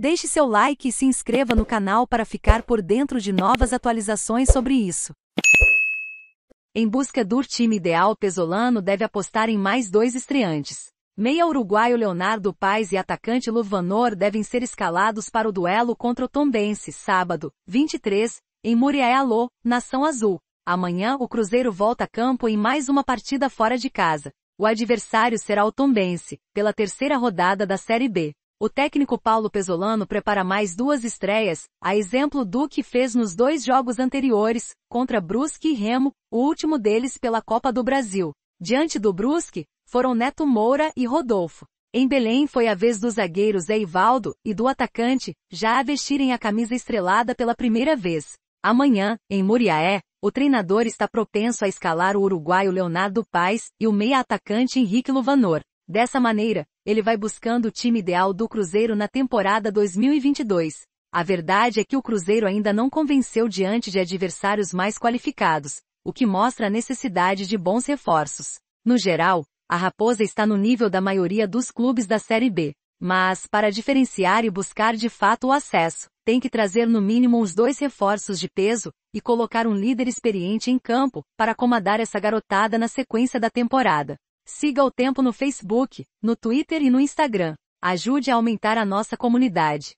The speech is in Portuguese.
Deixe seu like e se inscreva no canal para ficar por dentro de novas atualizações sobre isso. Em busca do time ideal, Pesolano deve apostar em mais dois estreantes. Meia uruguaio Leonardo Paes e atacante Luvanor devem ser escalados para o duelo contra o Tombense, sábado, 23, em Muriaé-Alô, Nação Azul. Amanhã o Cruzeiro volta a campo em mais uma partida fora de casa. O adversário será o Tombense, pela terceira rodada da Série B. O técnico Paulo Pesolano prepara mais duas estreias, a exemplo do que fez nos dois jogos anteriores, contra Brusque e Remo, o último deles pela Copa do Brasil. Diante do Brusque, foram Neto Moura e Rodolfo. Em Belém foi a vez dos zagueiros Eivaldo e do atacante, já a vestirem a camisa estrelada pela primeira vez. Amanhã, em Muriaé, o treinador está propenso a escalar o uruguaio Leonardo Paes e o meia-atacante Henrique Luvanor. Dessa maneira, ele vai buscando o time ideal do Cruzeiro na temporada 2022. A verdade é que o Cruzeiro ainda não convenceu diante de adversários mais qualificados, o que mostra a necessidade de bons reforços. No geral, a Raposa está no nível da maioria dos clubes da Série B, mas, para diferenciar e buscar de fato o acesso, tem que trazer no mínimo uns dois reforços de peso e colocar um líder experiente em campo para acomodar essa garotada na sequência da temporada. Siga o tempo no Facebook, no Twitter e no Instagram. Ajude a aumentar a nossa comunidade.